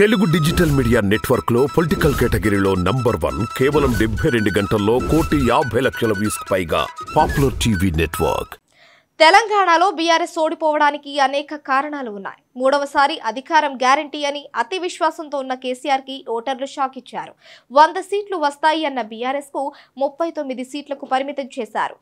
Telugu digital media network లో political కేటగిరీలో number one కేవలం డెబ్బై రెండు గంటల్లో కోటి యాభై లక్షల వ్యూస్ పైగా పాపులర్ టీవీ నెట్వర్క్ తెలంగాణలో బీఆర్ఎస్ ఓడిపోవడానికి అనేక కారణాలు ఉన్నాయి మూడవసారి అధికారం గ్యారంటీ అని అతి విశ్వాసంతో ఉన్న కేసీఆర్ కి ఓటర్లు షాక్ ఇచ్చారు వంద సీట్లు వస్తాయి అన్న బీఆర్ఎస్ కు ముప్పై తొమ్మిది సీట్లకు పరిమితం చేశారు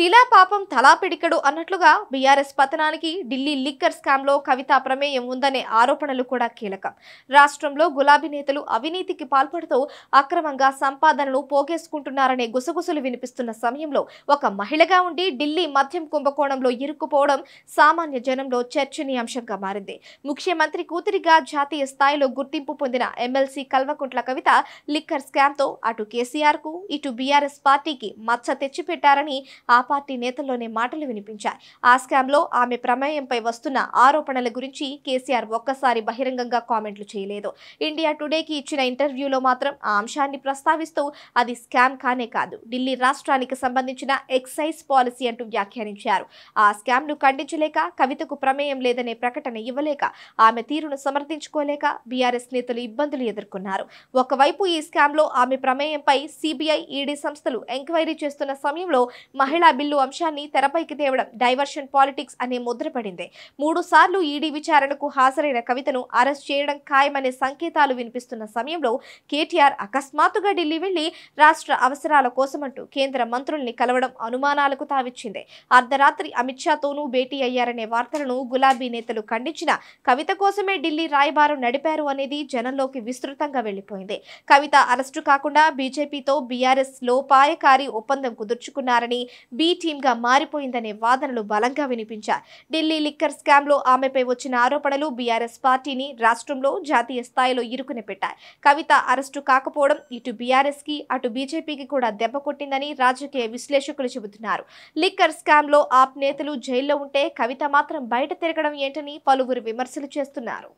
తిలా పాపం తలా పిడికడు అన్నట్లుగా బీఆర్ఎస్ పతనానికి ఢిల్లీ లిక్కర్ లో కవిత ప్రమేయం ఉందనే ఆరోపణలు కూడా కీలకం రాష్ట్రంలో గులాబీ నేతలు అవినీతికి పాల్పడుతూ అక్రమంగా సంపాదనను పోగేసుకుంటున్నారనే గుసగుసలు వినిపిస్తున్న సమయంలో ఒక మహిళగా ఉండి ఢిల్లీ మద్యం కుంభకోణంలో ఇరుక్కుపోవడం సామాన్య జనంలో చర్చనీయాంశంగా మారింది ముఖ్యమంత్రి కూతురిగా జాతీయ స్థాయిలో గుర్తింపు పొందిన ఎమ్మెల్సీ కల్వకుంట్ల కవిత లిక్కర్ స్కామ్తో అటు కేసీఆర్ కు ఇటు బీఆర్ఎస్ పార్టీకి మచ్చ తెచ్చిపెట్టారని ఆ పార్టీ నేతల్లోనే మాటలు వినిపించాయి ఆ స్కామ్లో ఆమె ప్రమేయంపై వస్తున్న ఆరోపణల గురించి కేసీఆర్ ఒక్కసారి బహిరంగంగా కామెంట్లు చేయలేదు ఇండియా టుడేకి ఇచ్చిన ఇంటర్వ్యూలో మాత్రం ఆ అంశాన్ని ప్రస్తావిస్తూ అది స్కామ్ కానే కాదు ఢిల్లీ రాష్ట్రానికి సంబంధించిన ఎక్సైజ్ పాలసీ అంటూ వ్యాఖ్యానించారు ఆ స్కామ్ను ఖండించలేక కవితకు ప్రమేయం లేదనే ప్రకటన ఇవ్వలేక ఆమె తీరును సమర్థించుకోలేక బీఆర్ఎస్ నేతలు ఇబ్బందులు ఎదుర్కొన్నారు ఒకవైపు ఈ స్కామ్లో ఆమె ప్రమేయంపై సిబిఐ ఈడీ సంస్థలు ఎంక్వైరీ చేస్తున్న సమయంలో మహిళా బిల్లు అంశాన్ని తెరపైకి తేవడం డైవర్షన్ పాలిటిక్స్ అనే ముద్రపడింది మూడు సార్లు ఈడీ విచారణకు హాజరైన కవితను అరెస్ట్ చేయడం ఖాయమనే సంకేతాలు వినిపిస్తున్న సమయంలో కేటీఆర్ అకస్మాత్తుగా ఢిల్లీ వెళ్లి రాష్ట్ర అవసరాల కోసమంటూ కేంద్ర మంత్రుల్ని కలవడం అనుమానాలకు తావిచ్చింది అర్ధరాత్రి అమిత్ షాతోనూ భేటీ అయ్యారనే వార్తలను గులాబీ నేతలు ఖండించిన కవిత కోసమే ఢిల్లీ రాయబారం నడిపారు అనేది జనంలోకి విస్తృతంగా వెళ్లిపోయింది కవిత అరెస్టు కాకుండా బీజేపీతో బీఆర్ఎస్ లోపాయకారి ఒప్పందం కుదుర్చుకున్నారని బి టీమ్గా మారిపోయిందనే వాదనలు బలంగా వినిపించాయి ఢిల్లీ లిక్కర్ స్కామ్లో ఆమెపై వచ్చిన ఆరోపణలు బీఆర్ఎస్ పార్టీని రాష్ట్రంలో జాతీయ స్థాయిలో ఇరుకుని పెట్టాయి కవిత అరెస్టు కాకపోవడం ఇటు బీఆర్ఎస్కి అటు బీజేపీకి కూడా దెబ్బ కొట్టిందని రాజకీయ విశ్లేషకులు చెబుతున్నారు లిక్కర్ స్కామ్లో ఆప్ నేతలు జైల్లో ఉంటే కవిత మాత్రం బయట తిరగడం ఏంటని పలువురు విమర్శలు చేస్తున్నారు